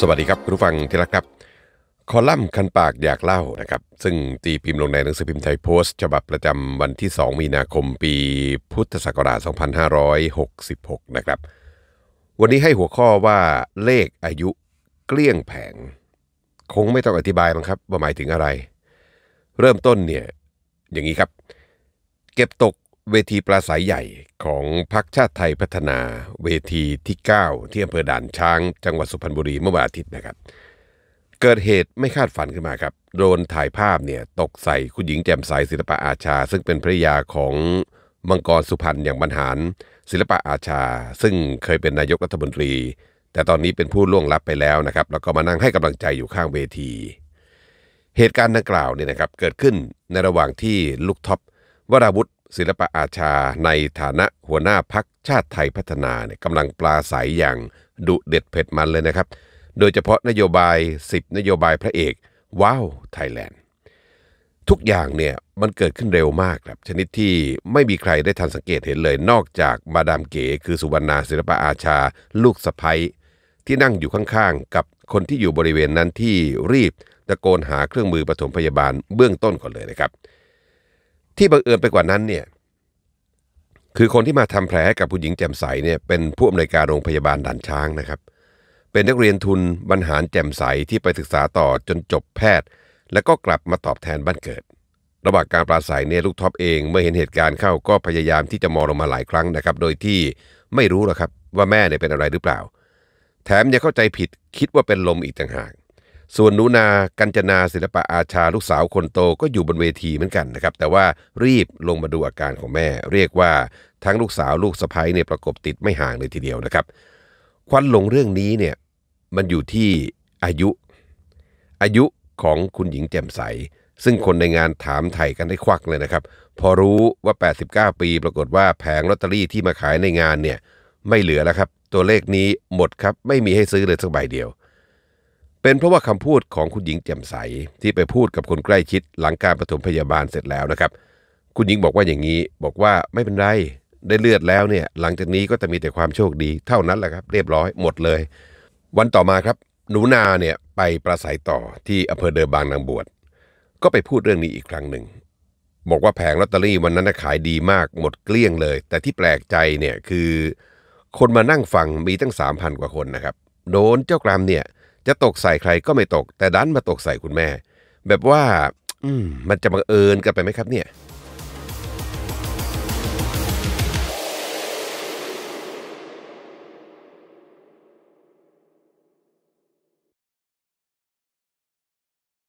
สวัสดีครับคุณผู้ฟังที่รักครับคอลัมน์คันปากอยากเล่านะครับ ซึ่งตีพิมพ์ลงในหนังสือพิมพ์ไทยโพสต์ฉบับประจำวันที่ 2 มีนาคม ปีพุทธศักราช 2566 นะครับ วันนี้ให้หัวข้อว่าเลขอายุเกลี้ยงแผง คงไม่ต้องอธิบายมั้งครับว่าหมายถึงอะไร เริ่มต้นเนี่ย อย่างนี้ครับ เก็บตกเวทีปราศัยใหญ่ของพรรคชาติไทยพัฒนาเวทีที่ 9 ที่อำเภอด่านช้างจังหวัดสุพรรณบุรีเมื่อวันอาทิตย์นะครับเกิดเหตุไม่คาดฝันขึ้นมาครับโดนถ่ายภาพเนี่ยตกใส่คุณหญิงแจ่มใสศิลปะอาชา ซึ่งเป็นภรรยาของมังกรสุพรรณอย่างบรรหารศิลปะอาชา ซึ่งเคยเป็นนายกรัฐมนตรี แต่ตอนนี้เป็นผู้ล่วงลับไปแล้วนะครับแล้วก็มานั่งให้กำลังใจอยู่ข้างเวที เหตุการณ์ดังกล่าวเนี่ยนะครับเกิดขึ้นในระหว่างที่ลูกท็อปวราวุธศิลปะอาชาในฐานะหัวหน้าพัก ชาติไทยพัฒนาเนี่ยกำลังปลาใสยอย่างดุเด็ดเผ็ดมันเลยนะครับ โดยเฉพาะนโยบาย 10 นโยบายพระเอก ว้าวไทยแลนด์ทุกอย่างเนี่ยมันเกิดขึ้นเร็วมากครับ ชนิดที่ไม่มีใครได้ทันสังเกตเห็นเลยนอกจากมาดามเก๋คือสุวรรณา ศิลปะอาชาลูกสะพ้ยที่นั่งอยู่ข้างๆ กับคนที่อยู่บริเวณนั้นที่รีบตะโกนหาเครื่องมือปฐมพยาบาลเบื้องต้นก่อนเลยนะครับที่บังเอิญไปกว่านั้นเนี่ยคือคนที่มาทำแผลกับผู้หญิงแจ่มใสเนี่ยเป็นผู้อำนวยการโรงพยาบาลด่านช้างนะครับ เป็นนักเรียนทุนบรรหารแจ่มใสที่ไปศึกษาต่อจนจบแพทย์แล้วก็กลับมาตอบแทนบ้านเกิด ระหว่างการปราศัยเนี่ยลูกท็อปเอง เมื่อเห็นเหตุการณ์เข้าก็พยายามที่จะมองลงมาหลายครั้งนะครับ โดยที่ไม่รู้หรอกครับว่าแม่เนี่ยเป็นอะไรหรือเปล่า แถมยังเข้าใจผิดคิดว่าเป็นลมอีกต่างหากส่วนนูนา กัญจนา ศิลปะ อาชาลูกสาวคนโตก็อยู่บนเวทีเหมือนกันนะครับแต่ว่ารีบลงมาดูอาการของแม่ เรียกว่าทั้งลูกสาวลูกสะพ้ยเนี่ยประกบติดไม่ห่างเลยทีเดียวนะครับควันหลงเรื่องนี้เนี่ยมันอยู่ที่อายุ อายุของคุณหญิงแจ่มใส ซึ่งคนในงานถามไถ่กันได้ควักเลยนะครับ พอรู้ว่า 89 ปีปรากฏว่าแผงลอตเตอรี่ที่มาขายในงานเนี่ยไม่เหลือแล้วครับ ตัวเลขนี้หมดครับไม่มีให้ซื้อเลยสักใบเดียวเป็นเพราะว่าคำพูดของคุณหญิงแจ่มใส ที่ไปพูดกับคนใกล้ชิด หลังการปฐมพยาบาลเสร็จแล้วนะครับ คุณหญิงบอกว่าอย่างนี้ บอกว่าไม่เป็นไรได้เลือดแล้วเนี่ยหลังจากนี้ก็จะมีแต่ความโชคดีเท่านั้นแหละครับเรียบร้อยหมดเลย วันต่อมาครับหนูนาเนี่ยไปประสัยต่อที่อำเภอเดิมบางนางบวชก็ไปพูดเรื่องนี้อีกครั้งหนึ่งบอกว่าแผงลอตเตอรี่วันนั้นขายดีมากหมดเกลี้ยงเลย แต่ที่แปลกใจเนี่ยคือ คนมานั่งฟังมีตั้งสามพันกว่าคนนะครับโดนเจ้ากรามเนี่ยจะตกใส่ใครก็ไม่ตกแต่ดันมาตกใส่คุณแม่ แบบว่า อืมมันจะบังเอิญกันไปไหมครับเนี่ย